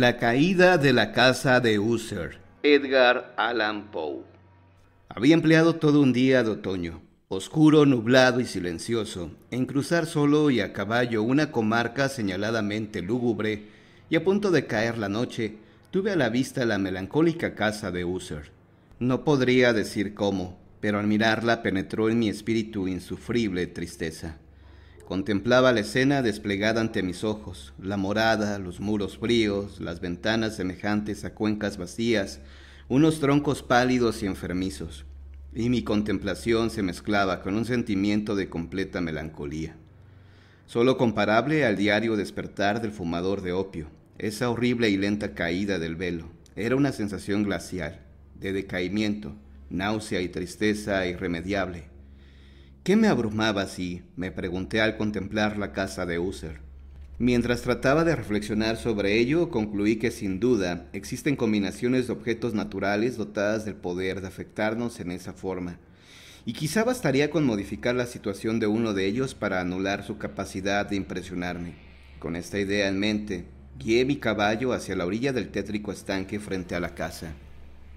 La caída de la casa de Usher, Edgar Allan Poe. Había empleado todo un día de otoño, oscuro, nublado y silencioso, en cruzar solo y a caballo una comarca señaladamente lúgubre, y a punto de caer la noche, tuve a la vista la melancólica casa de Usher. No podría decir cómo, pero al mirarla penetró en mi espíritu insufrible tristeza. Contemplaba la escena desplegada ante mis ojos, la morada, los muros fríos, las ventanas semejantes a cuencas vacías, unos troncos pálidos y enfermizos, y mi contemplación se mezclaba con un sentimiento de completa melancolía, solo comparable al diario despertar del fumador de opio, esa horrible y lenta caída del velo. Era una sensación glacial, de decaimiento, náusea y tristeza irremediable. ¿Qué me abrumaba así? me pregunté al contemplar la casa de User. Mientras trataba de reflexionar sobre ello, concluí que sin duda existen combinaciones de objetos naturales dotadas del poder de afectarnos en esa forma, y quizá bastaría con modificar la situación de uno de ellos para anular su capacidad de impresionarme. Con esta idea en mente, guié mi caballo hacia la orilla del tétrico estanque frente a la casa.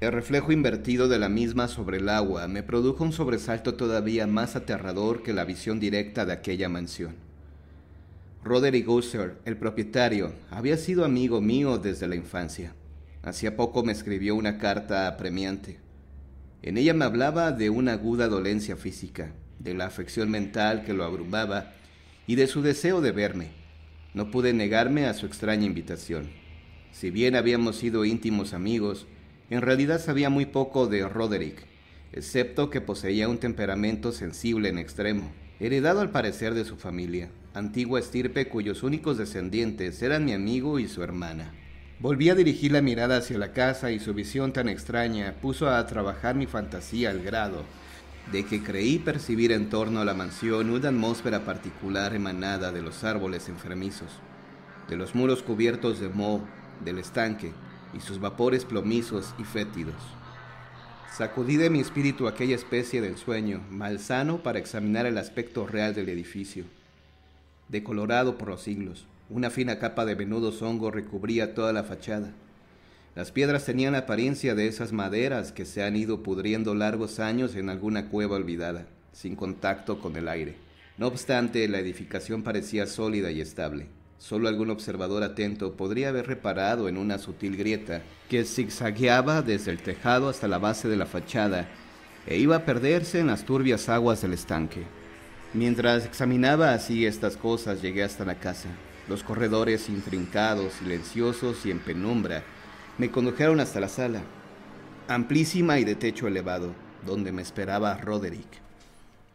El reflejo invertido de la misma sobre el agua me produjo un sobresalto todavía más aterrador que la visión directa de aquella mansión. Roderick Gusser, el propietario, había sido amigo mío desde la infancia. Hacía poco me escribió una carta apremiante. En ella me hablaba de una aguda dolencia física, de la afección mental que lo abrumaba y de su deseo de verme. No pude negarme a su extraña invitación. Si bien habíamos sido íntimos amigos, en realidad sabía muy poco de Roderick, excepto que poseía un temperamento sensible en extremo, heredado al parecer de su familia, antigua estirpe cuyos únicos descendientes eran mi amigo y su hermana. Volví a dirigir la mirada hacia la casa y su visión tan extraña puso a trabajar mi fantasía al grado de que creí percibir en torno a la mansión una atmósfera particular emanada de los árboles enfermizos, de los muros cubiertos de moho, del estanque y sus vapores plomizos y fétidos. Sacudí de mi espíritu aquella especie del sueño, malsano para examinar el aspecto real del edificio. Decolorado por los siglos, una fina capa de menudos hongos recubría toda la fachada. Las piedras tenían la apariencia de esas maderas que se han ido pudriendo largos años en alguna cueva olvidada, sin contacto con el aire. No obstante, la edificación parecía sólida y estable. Solo algún observador atento podría haber reparado en una sutil grieta que zigzagueaba desde el tejado hasta la base de la fachada e iba a perderse en las turbias aguas del estanque. Mientras examinaba así estas cosas llegué hasta la casa. Los corredores intrincados, silenciosos y en penumbra me condujeron hasta la sala, amplísima y de techo elevado, donde me esperaba Roderick.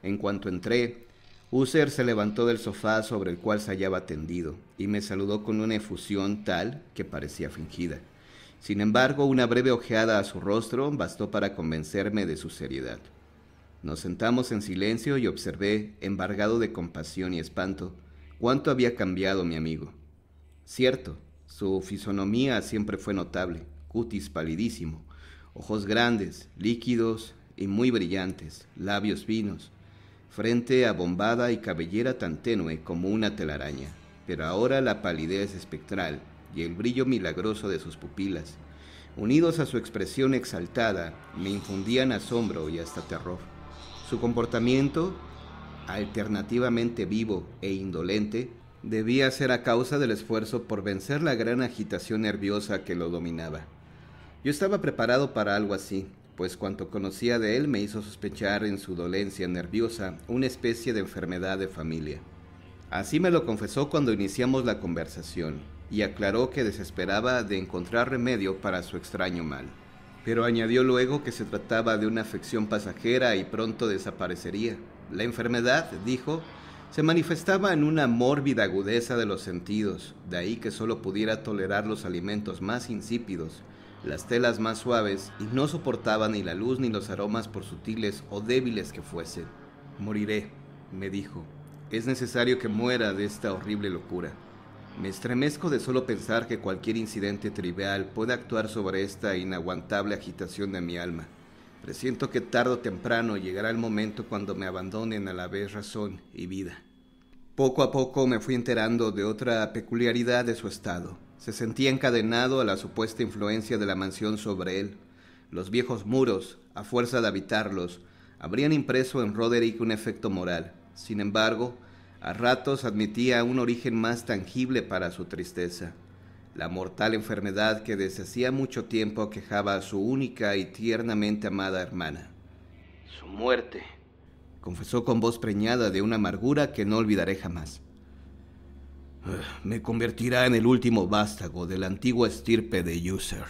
En cuanto entré, User se levantó del sofá sobre el cual se hallaba tendido y me saludó con una efusión tal que parecía fingida. Sin embargo, una breve ojeada a su rostro bastó para convencerme de su seriedad. Nos sentamos en silencio y observé, embargado de compasión y espanto, cuánto había cambiado mi amigo. Cierto, su fisonomía siempre fue notable, cutis palidísimo, ojos grandes, líquidos y muy brillantes, labios vinos frente abombada y cabellera tan tenue como una telaraña, pero ahora la palidez espectral y el brillo milagroso de sus pupilas, unidos a su expresión exaltada, me infundían asombro y hasta terror. Su comportamiento, alternativamente vivo e indolente, debía ser a causa del esfuerzo por vencer la gran agitación nerviosa que lo dominaba. Yo estaba preparado para algo así, pues cuanto conocía de él me hizo sospechar en su dolencia nerviosa una especie de enfermedad de familia. Así me lo confesó cuando iniciamos la conversación, y aclaró que desesperaba de encontrar remedio para su extraño mal. Pero añadió luego que se trataba de una afección pasajera y pronto desaparecería. La enfermedad, dijo, se manifestaba en una mórbida agudeza de los sentidos, de ahí que solo pudiera tolerar los alimentos más insípidos, las telas más suaves, y no soportaba ni la luz ni los aromas por sutiles o débiles que fuesen. Moriré, me dijo. Es necesario que muera de esta horrible locura. Me estremezco de solo pensar que cualquier incidente trivial puede actuar sobre esta inaguantable agitación de mi alma. Presiento que tarde o temprano llegará el momento cuando me abandonen a la vez razón y vida. Poco a poco me fui enterando de otra peculiaridad de su estado. Se sentía encadenado a la supuesta influencia de la mansión sobre él. Los viejos muros, a fuerza de habitarlos, habrían impreso en Roderick un efecto moral. Sin embargo, a ratos admitía un origen más tangible para su tristeza. La mortal enfermedad que desde hacía mucho tiempo quejaba a su única y tiernamente amada hermana. Su muerte, confesó con voz preñada de una amargura que no olvidaré jamás me convertirá en el último vástago de la antigua estirpe de User.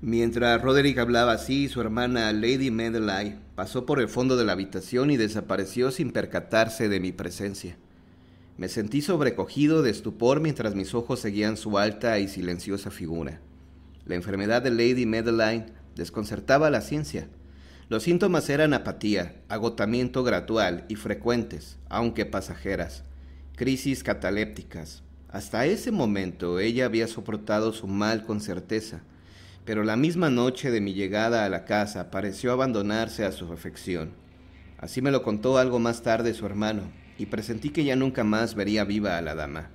Mientras Roderick hablaba así, su hermana Lady Madeline... pasó por el fondo de la habitación y desapareció sin percatarse de mi presencia. Me sentí sobrecogido de estupor mientras mis ojos seguían su alta y silenciosa figura. La enfermedad de Lady Madeline desconcertaba la ciencia. Los síntomas eran apatía, agotamiento gradual y frecuentes, aunque pasajeras crisis catalépticas. Hasta ese momento ella había soportado su mal con certeza, pero la misma noche de mi llegada a la casa pareció abandonarse a su afección. Así me lo contó algo más tarde su hermano, y presentí que ya nunca más vería viva a la dama.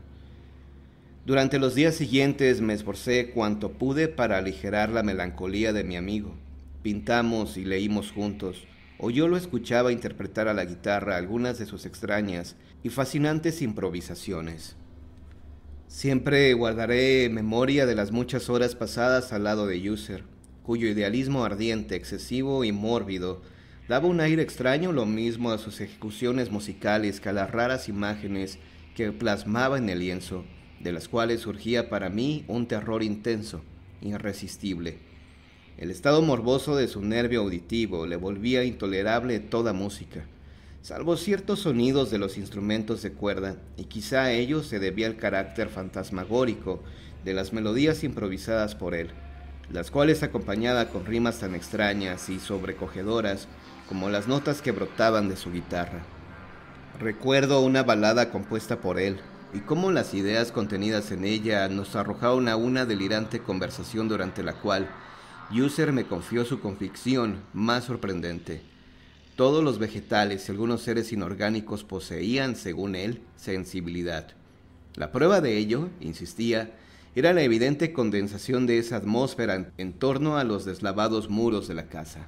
Durante los días siguientes me esforcé cuanto pude para aligerar la melancolía de mi amigo. Pintamos y leímos juntos, o yo lo escuchaba interpretar a la guitarra algunas de sus extrañas y fascinantes improvisaciones. Siempre guardaré memoria de las muchas horas pasadas al lado de Yusser, cuyo idealismo ardiente, excesivo y mórbido daba un aire extraño lo mismo a sus ejecuciones musicales que a las raras imágenes que plasmaba en el lienzo, de las cuales surgía para mí un terror intenso, irresistible. El estado morboso de su nervio auditivo le volvía intolerable toda música, salvo ciertos sonidos de los instrumentos de cuerda, y quizá a ellos se debía el carácter fantasmagórico de las melodías improvisadas por él, las cuales acompañada con rimas tan extrañas y sobrecogedoras como las notas que brotaban de su guitarra. Recuerdo una balada compuesta por él, y cómo las ideas contenidas en ella nos arrojaron a una delirante conversación durante la cual User me confió su convicción más sorprendente. Todos los vegetales y algunos seres inorgánicos poseían, según él, sensibilidad. La prueba de ello, insistía, era la evidente condensación de esa atmósfera en torno a los deslavados muros de la casa.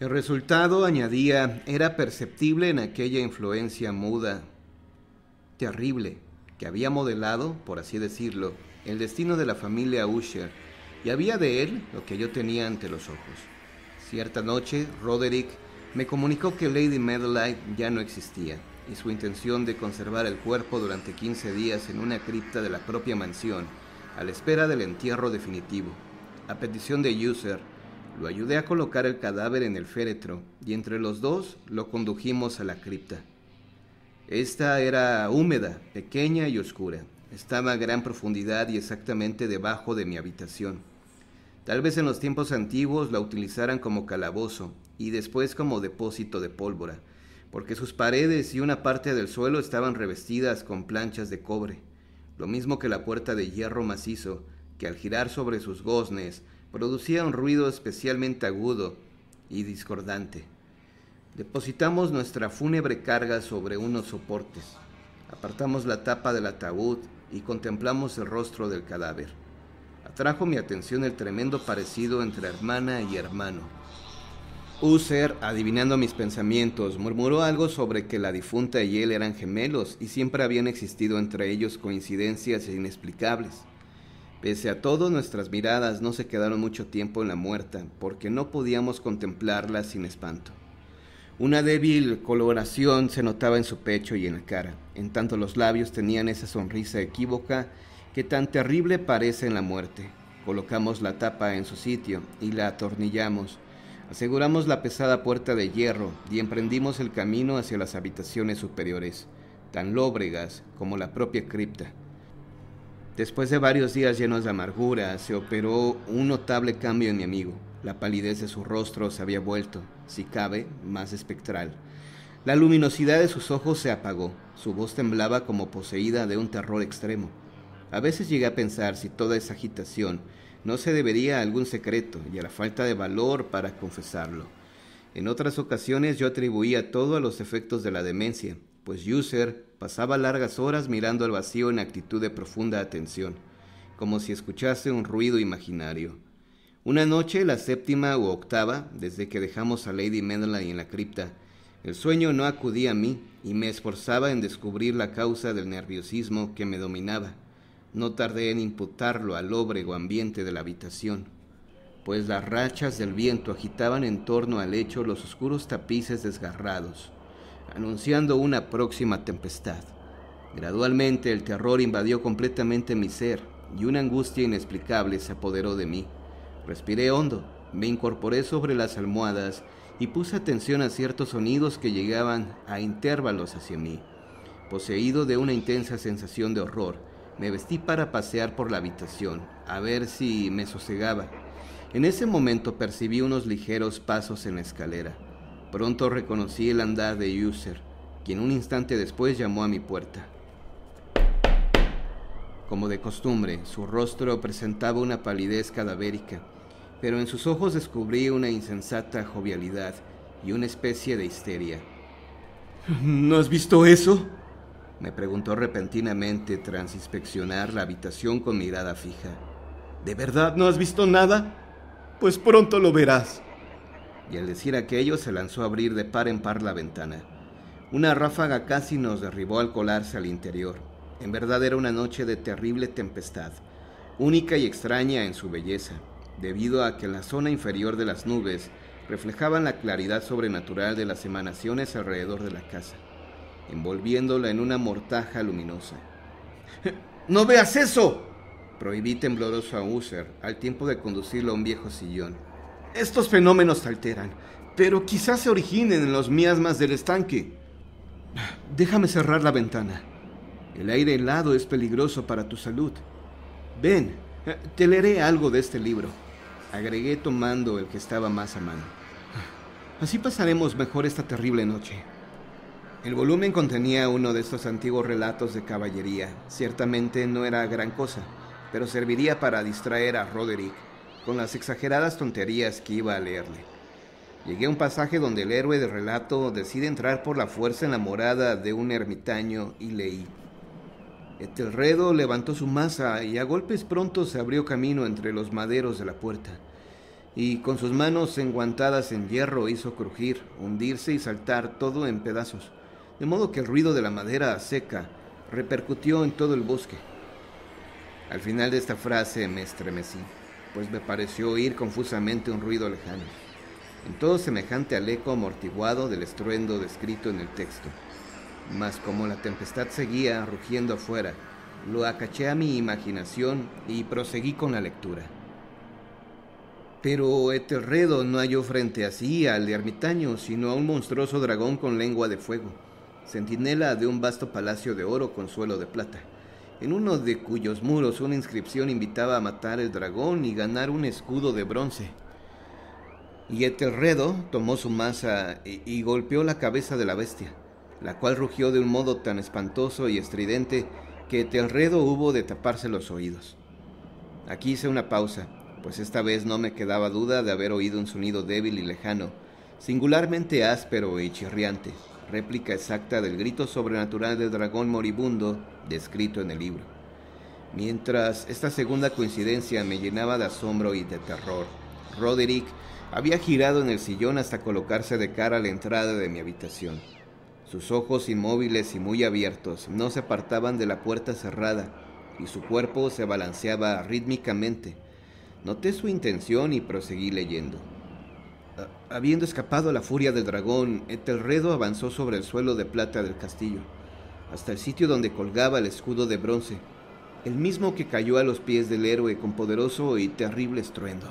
El resultado, añadía, era perceptible en aquella influencia muda, terrible, que había modelado, por así decirlo, el destino de la familia Usher y había de él lo que yo tenía ante los ojos. Cierta noche, Roderick me comunicó que Lady Madeline ya no existía y su intención de conservar el cuerpo durante 15 días en una cripta de la propia mansión, a la espera del entierro definitivo. A petición de User, lo ayudé a colocar el cadáver en el féretro y entre los dos lo condujimos a la cripta. Esta era húmeda, pequeña y oscura. Estaba a gran profundidad y exactamente debajo de mi habitación. Tal vez en los tiempos antiguos la utilizaran como calabozo y después como depósito de pólvora, porque sus paredes y una parte del suelo estaban revestidas con planchas de cobre, lo mismo que la puerta de hierro macizo, que al girar sobre sus goznes producía un ruido especialmente agudo y discordante. Depositamos nuestra fúnebre carga sobre unos soportes, apartamos la tapa del ataúd y contemplamos el rostro del cadáver. Trajo mi atención el tremendo parecido entre hermana y hermano. User, adivinando mis pensamientos, murmuró algo sobre que la difunta y él eran gemelos y siempre habían existido entre ellos coincidencias inexplicables. Pese a todo, nuestras miradas no se quedaron mucho tiempo en la muerta, porque no podíamos contemplarla sin espanto. Una débil coloración se notaba en su pecho y en la cara, en tanto los labios tenían esa sonrisa equívoca tan terrible parece en la muerte. Colocamos la tapa en su sitio y la atornillamos. Aseguramos la pesada puerta de hierro y emprendimos el camino hacia las habitaciones superiores, tan lóbregas como la propia cripta. Después de varios días llenos de amargura, se operó un notable cambio en mi amigo. La palidez de su rostro se había vuelto, si cabe, más espectral. La luminosidad de sus ojos se apagó, su voz temblaba como poseída de un terror extremo. A veces llegué a pensar si toda esa agitación no se debería a algún secreto y a la falta de valor para confesarlo. En otras ocasiones yo atribuía todo a los efectos de la demencia, pues User pasaba largas horas mirando al vacío en actitud de profunda atención, como si escuchase un ruido imaginario. Una noche, la séptima o octava, desde que dejamos a Lady Medley en la cripta, el sueño no acudía a mí y me esforzaba en descubrir la causa del nerviosismo que me dominaba. No tardé en imputarlo al lóbrego ambiente de la habitación, pues las rachas del viento agitaban en torno al lecho los oscuros tapices desgarrados, anunciando una próxima tempestad. Gradualmente el terror invadió completamente mi ser y una angustia inexplicable se apoderó de mí. Respiré hondo, me incorporé sobre las almohadas y puse atención a ciertos sonidos que llegaban a intervalos hacia mí. Poseído de una intensa sensación de horror, me vestí para pasear por la habitación, a ver si me sosegaba. En ese momento percibí unos ligeros pasos en la escalera. Pronto reconocí el andar de User, quien un instante después llamó a mi puerta. Como de costumbre, su rostro presentaba una palidez cadavérica, pero en sus ojos descubrí una insensata jovialidad y una especie de histeria. ¿No has visto eso? me preguntó repentinamente tras inspeccionar la habitación con mirada fija. ¿De verdad no has visto nada? Pues pronto lo verás. Y al decir aquello se lanzó a abrir de par en par la ventana. Una ráfaga casi nos derribó al colarse al interior. En verdad era una noche de terrible tempestad, única y extraña en su belleza, debido a que la zona inferior de las nubes reflejaban la claridad sobrenatural de las emanaciones alrededor de la casa envolviéndola en una mortaja luminosa. ¡No veas eso! Prohibí tembloroso a User al tiempo de conducirlo a un viejo sillón. Estos fenómenos alteran, pero quizás se originen en los miasmas del estanque. Déjame cerrar la ventana. El aire helado es peligroso para tu salud. Ven, te leeré algo de este libro. Agregué tomando el que estaba más a mano. Así pasaremos mejor esta terrible noche. El volumen contenía uno de estos antiguos relatos de caballería. Ciertamente no era gran cosa, pero serviría para distraer a Roderick con las exageradas tonterías que iba a leerle. Llegué a un pasaje donde el héroe del relato decide entrar por la fuerza en la morada de un ermitaño y leí. Etelredo levantó su masa y a golpes pronto se abrió camino entre los maderos de la puerta, y con sus manos enguantadas en hierro hizo crujir, hundirse y saltar todo en pedazos de modo que el ruido de la madera seca repercutió en todo el bosque. Al final de esta frase me estremecí, pues me pareció oír confusamente un ruido lejano, en todo semejante al eco amortiguado del estruendo descrito en el texto. Mas como la tempestad seguía rugiendo afuera, lo acaché a mi imaginación y proseguí con la lectura. Pero Eterredo no halló frente a sí al ermitaño, sino a un monstruoso dragón con lengua de fuego ...sentinela de un vasto palacio de oro con suelo de plata, en uno de cuyos muros una inscripción invitaba a matar el dragón y ganar un escudo de bronce. Y Etelredo tomó su maza y, golpeó la cabeza de la bestia, la cual rugió de un modo tan espantoso y estridente que Etelredo hubo de taparse los oídos. Aquí hice una pausa, pues esta vez no me quedaba duda de haber oído un sonido débil y lejano, singularmente áspero y chirriante réplica exacta del grito sobrenatural del dragón moribundo descrito en el libro. Mientras esta segunda coincidencia me llenaba de asombro y de terror, Roderick había girado en el sillón hasta colocarse de cara a la entrada de mi habitación. Sus ojos inmóviles y muy abiertos no se apartaban de la puerta cerrada y su cuerpo se balanceaba rítmicamente. Noté su intención y proseguí leyendo. Habiendo escapado a la furia del dragón, Etelredo avanzó sobre el suelo de plata del castillo, hasta el sitio donde colgaba el escudo de bronce, el mismo que cayó a los pies del héroe con poderoso y terrible estruendo.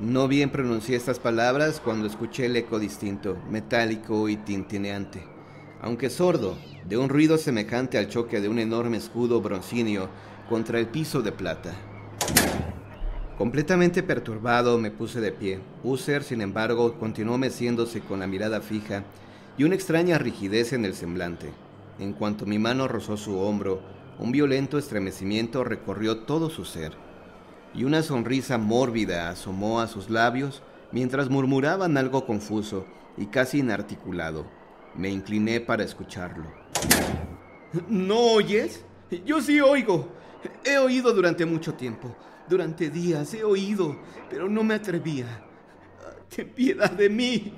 No bien pronuncié estas palabras cuando escuché el eco distinto, metálico y tintineante, aunque sordo, de un ruido semejante al choque de un enorme escudo broncíneo contra el piso de plata. Completamente perturbado me puse de pie. User, sin embargo, continuó meciéndose con la mirada fija y una extraña rigidez en el semblante. En cuanto mi mano rozó su hombro, un violento estremecimiento recorrió todo su ser, y una sonrisa mórbida asomó a sus labios mientras murmuraban algo confuso y casi inarticulado. Me incliné para escucharlo. ¿No oyes? Yo sí oigo. He oído durante mucho tiempo. Durante días he oído, pero no me atrevía. ¡Qué piedad de mí.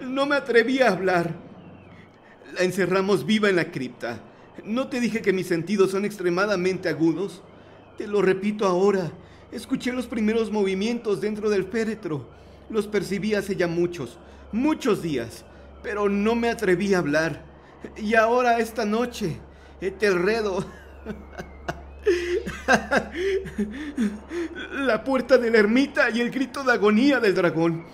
No me atreví a hablar. La encerramos viva en la cripta. ¿No te dije que mis sentidos son extremadamente agudos? Te lo repito ahora. Escuché los primeros movimientos dentro del féretro. Los percibí hace ya muchos, muchos días, pero no me atreví a hablar. Y ahora esta noche, enredo. la puerta de la ermita y el grito de agonía del dragón.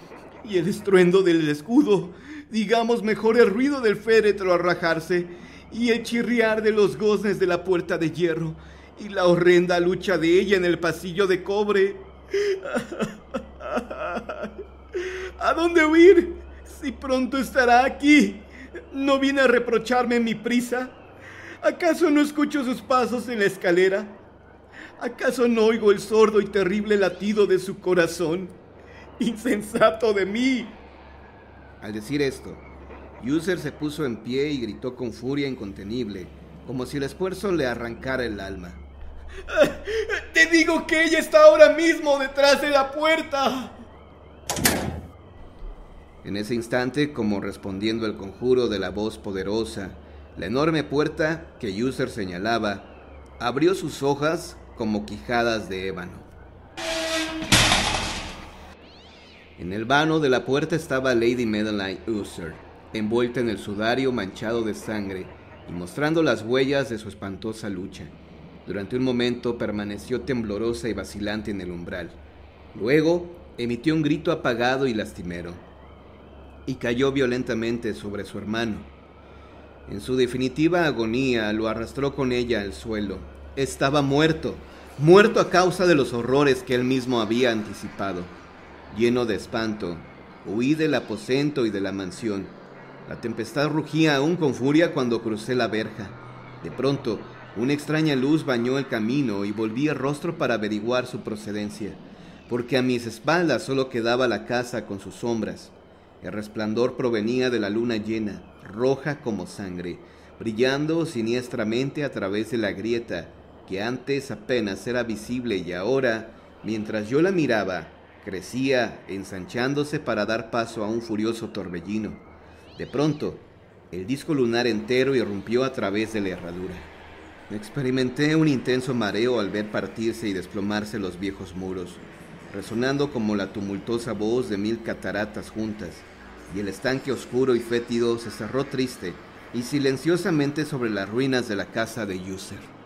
Y el estruendo del escudo. Digamos mejor el ruido del féretro a rajarse. Y el chirriar de los goznes de la puerta de hierro. Y la horrenda lucha de ella en el pasillo de cobre. ¿A dónde huir? Si pronto estará aquí. ¿No viene a reprocharme mi prisa? ¿Acaso no escucho sus pasos en la escalera? ¿Acaso no oigo el sordo y terrible latido de su corazón? ¡Insensato de mí! Al decir esto, User se puso en pie y gritó con furia incontenible, como si el esfuerzo le arrancara el alma. ¡Te digo que ella está ahora mismo detrás de la puerta! En ese instante, como respondiendo al conjuro de la voz poderosa, la enorme puerta que User señalaba abrió sus hojas como quijadas de ébano. En el vano de la puerta estaba Lady Madeline User, envuelta en el sudario manchado de sangre y mostrando las huellas de su espantosa lucha. Durante un momento permaneció temblorosa y vacilante en el umbral. Luego emitió un grito apagado y lastimero y cayó violentamente sobre su hermano en su definitiva agonía lo arrastró con ella al suelo. Estaba muerto, muerto a causa de los horrores que él mismo había anticipado. Lleno de espanto, huí del aposento y de la mansión. La tempestad rugía aún con furia cuando crucé la verja. De pronto, una extraña luz bañó el camino y volví el rostro para averiguar su procedencia, porque a mis espaldas solo quedaba la casa con sus sombras. El resplandor provenía de la luna llena, roja como sangre, brillando siniestramente a través de la grieta, que antes apenas era visible y ahora, mientras yo la miraba, crecía, ensanchándose para dar paso a un furioso torbellino. De pronto, el disco lunar entero irrumpió a través de la herradura. Experimenté un intenso mareo al ver partirse y desplomarse los viejos muros, resonando como la tumultuosa voz de mil cataratas juntas, y el estanque oscuro y fétido se cerró triste y silenciosamente sobre las ruinas de la casa de Yusser.